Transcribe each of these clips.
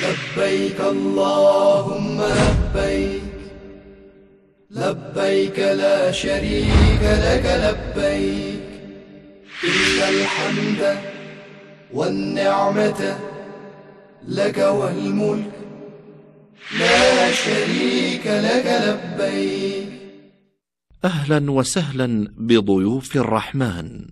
لبيك اللهم لبيك لبيك لا شريك لك لبيك إن الحمد والنعمة لك والملك لا شريك لك لبيك أهلا وسهلا بضيوف الرحمن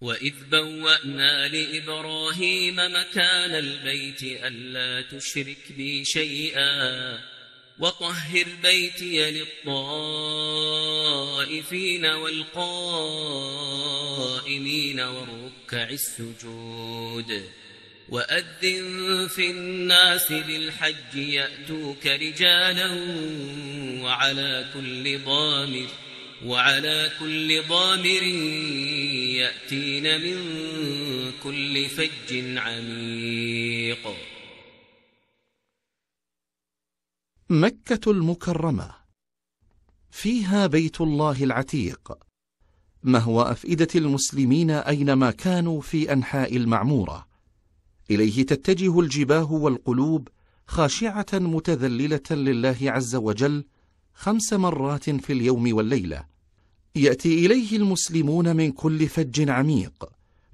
وإذ بوأنا لإبراهيم مكان البيت ألا تشرك بي شيئا وطهر بيتي للطائفين والقائمين والركع السجود وأذن في الناس بالحج يأتوك رجالا وعلى كل ضامر وعلى كل ضامر يأتين من كل فج عميق مكة المكرمة فيها بيت الله العتيق ما هو أفئدة المسلمين أينما كانوا في أنحاء المعمورة إليه تتجه الجباه والقلوب خاشعة متذللة لله عز وجل خمس مرات في اليوم والليلة يأتي إليه المسلمون من كل فج عميق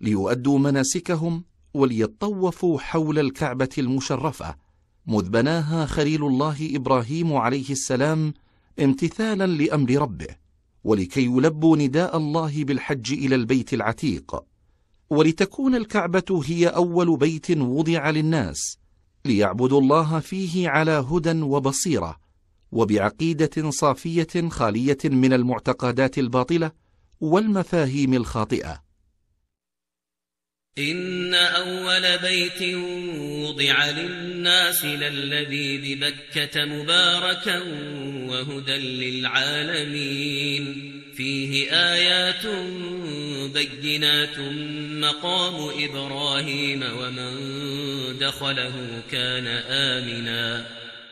ليؤدوا مناسكهم وليطوفوا حول الكعبة المشرفة مذ بناها خليل الله إبراهيم عليه السلام امتثالا لأمر ربه ولكي يلبوا نداء الله بالحج إلى البيت العتيق ولتكون الكعبة هي أول بيت وضع للناس ليعبدوا الله فيه على هدى وبصيرة وبعقيدة صافية خالية من المعتقدات الباطلة والمفاهيم الخاطئة. إن أول بيت وضع للناس للذي ببكة مباركا وهدى للعالمين فيه آيات بينات مقام إبراهيم ومن دخله كان آمناً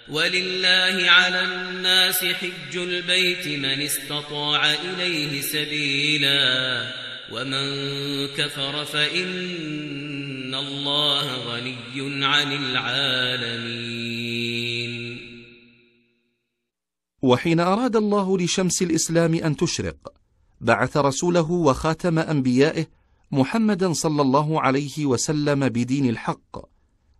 ولله على الناس حج البيت من استطاع إليه سبيلا ومن كفر فإن الله غني عن العالمين وحين أراد الله لشمس الإسلام أن تشرق بعث رسوله وخاتم أنبيائه محمدا صلى الله عليه وسلم بدين الحق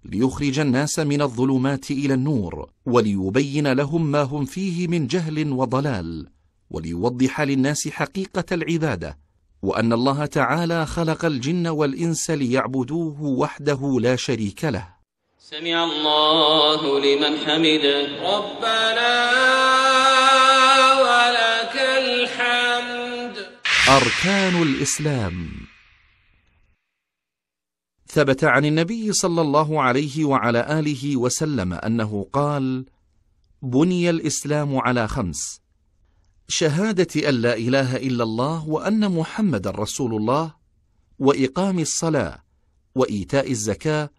ليخرج الناس من الظلمات إلى النور وليبين لهم ما هم فيه من جهل وضلال وليوضح للناس حقيقة العبادة وأن الله تعالى خلق الجن والإنس ليعبدوه وحده لا شريك له سمع الله لمن حمده ربنا ولك الحمد أركان الإسلام ثبت عن النبي صلى الله عليه وعلى آله وسلم أنه قال بني الإسلام على خمس شهادة أن لا إله إلا الله وأن محمد رسول الله وإقام الصلاة وإيتاء الزكاة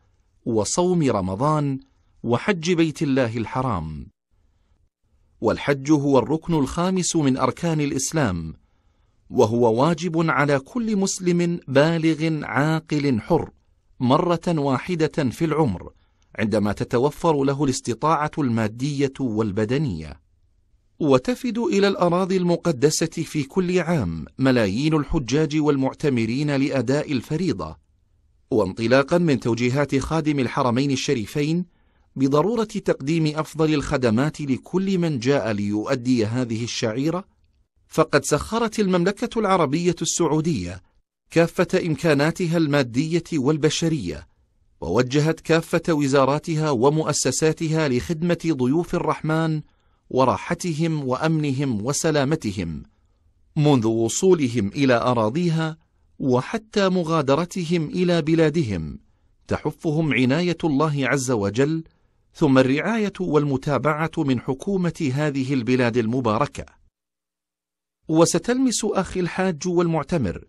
وصوم رمضان وحج بيت الله الحرام والحج هو الركن الخامس من أركان الإسلام وهو واجب على كل مسلم بالغ عاقل حر مرة واحدة في العمر عندما تتوفر له الاستطاعة المادية والبدنية وتفد إلى الأراضي المقدسة في كل عام ملايين الحجاج والمعتمرين لأداء الفريضة وانطلاقا من توجيهات خادم الحرمين الشريفين بضرورة تقديم أفضل الخدمات لكل من جاء ليؤدي هذه الشعيرة فقد سخرت المملكة العربية السعودية كافة إمكاناتها المادية والبشرية ووجهت كافة وزاراتها ومؤسساتها لخدمة ضيوف الرحمن وراحتهم وأمنهم وسلامتهم منذ وصولهم إلى أراضيها وحتى مغادرتهم إلى بلادهم تحفهم عناية الله عز وجل ثم الرعاية والمتابعة من حكومة هذه البلاد المباركة وستلمس أخي الحاج والمعتمر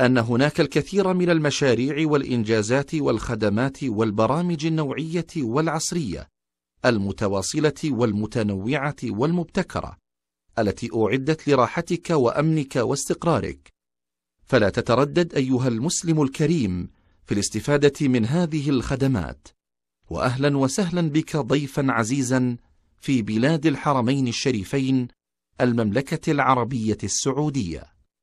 أن هناك الكثير من المشاريع والإنجازات والخدمات والبرامج النوعية والعصرية المتواصلة والمتنوعة والمبتكرة التي أعدت لراحتك وأمنك واستقرارك فلا تتردد أيها المسلم الكريم في الاستفادة من هذه الخدمات وأهلا وسهلا بك ضيفا عزيزا في بلاد الحرمين الشريفين المملكة العربية السعودية